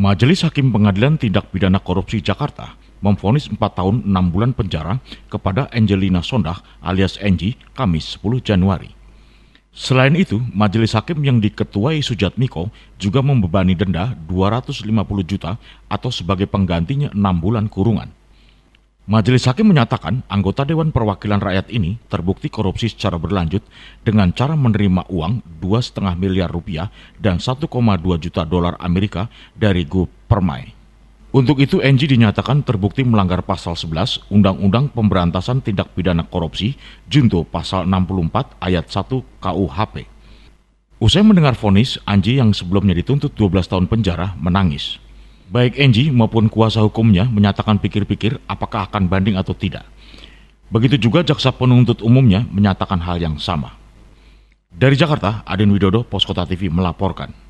Majelis Hakim Pengadilan Tindak Pidana Korupsi Jakarta memfonis 4 tahun 6 bulan penjara kepada Angelina Sondah alias Angie Kamis 10 Januari. Selain itu, majelis hakim yang diketuai Sujat Miko juga membebani denda 250 juta atau sebagai penggantinya 6 bulan kurungan. Majelis Hakim menyatakan anggota Dewan Perwakilan Rakyat ini terbukti korupsi secara berlanjut dengan cara menerima uang 2,5 miliar rupiah dan 1,2 juta dolar Amerika dari Gu Permai. Untuk itu, NG dinyatakan terbukti melanggar pasal 11 Undang-Undang Pemberantasan Tindak Pidana Korupsi junto pasal 64 ayat 1 KUHP. Usai mendengar vonis, Anji yang sebelumnya dituntut 12 tahun penjara menangis. Baik Enji maupun kuasa hukumnya menyatakan pikir-pikir apakah akan banding atau tidak. Begitu juga jaksa penuntut umumnya menyatakan hal yang sama. Dari Jakarta, Aden Widodo, Poskota TV melaporkan.